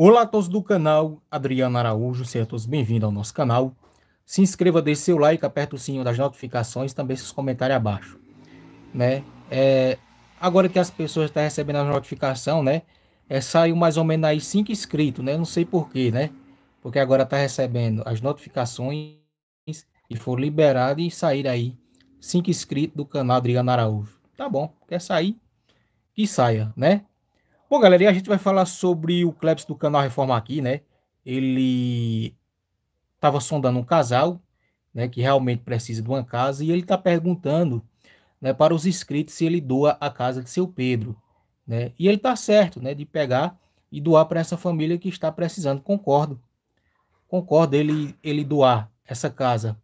Olá a todos do canal, Adriano Araújo, sejam todos bem-vindos ao nosso canal. Se inscreva, deixe seu like, aperte o sininho das notificações, também seus comentários abaixo, né? É, agora que as pessoas estão recebendo a notificação, né? É, saiu mais ou menos aí cinco inscritos, né? não sei porquê, né? Porque agora está recebendo as notificações e for liberado e sair aí cinco inscritos do canal Adriano Araújo. Tá bom, quer sair? Que saia, né? Bom, galera, e a gente vai falar sobre o Klebs do canal Reforma aqui, né? Ele estava sondando um casal, né, que realmente precisa de uma casa, e ele está perguntando né, para os inscritos se ele doa a casa de seu Pedro. Né? E ele está certo né, de pegar e doar para essa família que está precisando, concordo. Concordo ele, ele doar essa casa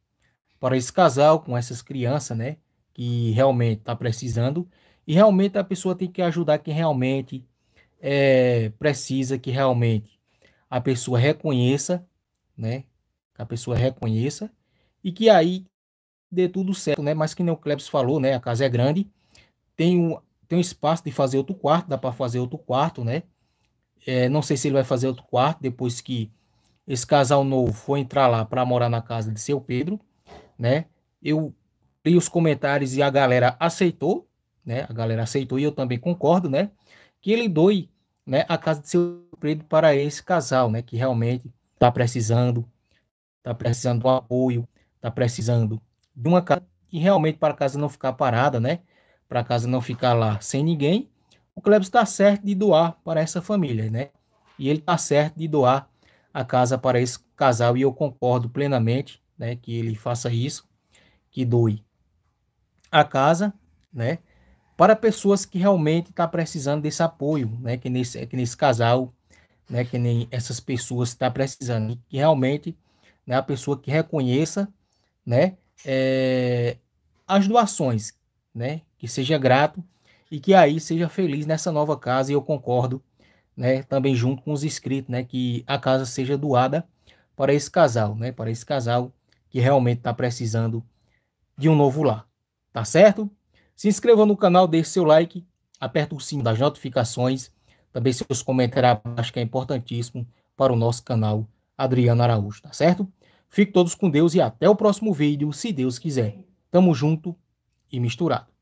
para esse casal, com essas crianças, né, que realmente está precisando, e realmente a pessoa tem que ajudar quem realmente é, precisa que realmente a pessoa reconheça, né? Que a pessoa reconheça e que aí dê tudo certo, né? Mas que nem o Klebs falou, né? A casa é grande, tem um, tem um espaço de fazer outro quarto, dá para fazer outro quarto, né? É, não sei se ele vai fazer outro quarto depois que esse casal novo for entrar lá para morar na casa de seu Pedro, né? Eu li os comentários e a galera aceitou, né? A galera aceitou e eu também concordo, né? Que ele doe né, a casa de seu preto para esse casal, né, que realmente está precisando, está precisando de um apoio, está precisando de uma casa e realmente para a casa não ficar parada, né, para a casa não ficar lá sem ninguém, o Klebs está certo de doar para essa família, né, e ele está certo de doar a casa para esse casal e eu concordo plenamente, né, que ele faça isso, que doe a casa, né, para pessoas que realmente estão tá precisando desse apoio, né? Que nesse, que nesse casal, né? Que nem essas pessoas estão tá precisando, e que realmente né, a pessoa que reconheça, né? É, as doações, né? Que seja grato e que aí seja feliz nessa nova casa. E eu concordo, né? Também junto com os inscritos, né? Que a casa seja doada para esse casal, né? Para esse casal que realmente está precisando de um novo lar, tá certo? Se inscreva no canal, deixe seu like, aperte o sino das notificações, também seus comentários acho que é importantíssimo para o nosso canal Adriano Araújo, tá certo? Fique todos com Deus e até o próximo vídeo, se Deus quiser. Tamo junto e misturado.